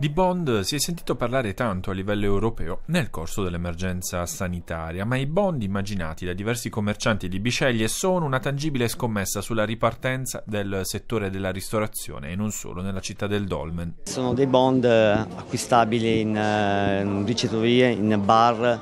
Di bond si è sentito parlare tanto a livello europeo nel corso dell'emergenza sanitaria, ma i bond immaginati da diversi commercianti di biceglie sono una tangibile scommessa sulla ripartenza del settore della ristorazione e non solo nella città del Dolmen. Sono dei bond eh, acquistabili in, eh, in in bar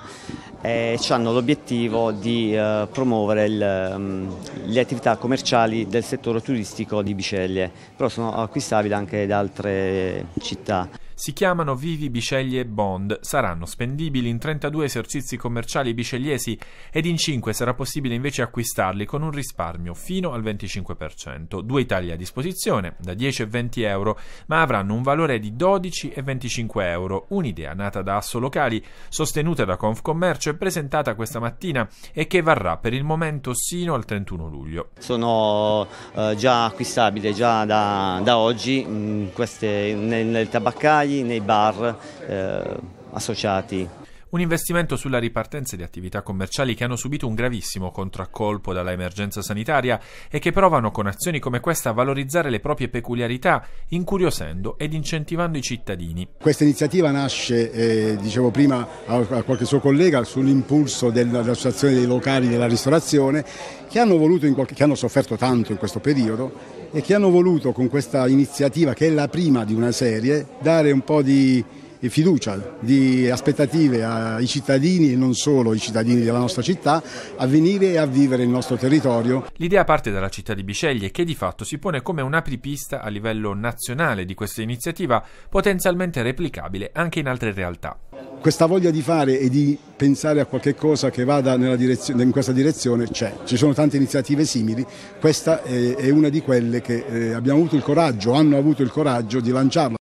e hanno l'obiettivo di uh, promuovere il, um, le attività commerciali del settore turistico di Biceglie, però sono acquistabili anche da altre città. Si chiamano Vivi Biceglie Bond, saranno spendibili in 32 esercizi commerciali bicegliesi ed in 5 sarà possibile invece acquistarli con un risparmio fino al 25%. Due tagli a disposizione, da 10 e 20 euro, ma avranno un valore di 12 e 25 euro, un'idea nata da Asso Locali, sostenuta da Confcommercio e presentata questa mattina e che varrà per il momento sino al 31 luglio. Sono eh, già acquistabili già da, da oggi mh, mm, queste, nel, nel tabaccaio nei bar eh, associati. Un investimento sulla ripartenza di attività commerciali che hanno subito un gravissimo contraccolpo dalla emergenza sanitaria e che provano con azioni come questa a valorizzare le proprie peculiarità, incuriosendo ed incentivando i cittadini. Questa iniziativa nasce, eh, dicevo prima a qualche suo collega, sull'impulso dell'associazione dei locali della ristorazione che hanno, qualche, che hanno sofferto tanto in questo periodo e che hanno voluto con questa iniziativa, che è la prima di una serie, dare un po' di fiducia, di aspettative ai cittadini e non solo ai cittadini della nostra città a venire e a vivere il nostro territorio. L'idea parte dalla città di Bisceglie che di fatto si pone come un'apripista a livello nazionale di questa iniziativa potenzialmente replicabile anche in altre realtà questa voglia di fare e di pensare a qualche cosa che vada in questa direzione c'è. Ci sono tante iniziative simili, questa è, una di quelle che eh, abbiamo avuto il coraggio, hanno avuto il coraggio di lanciarla.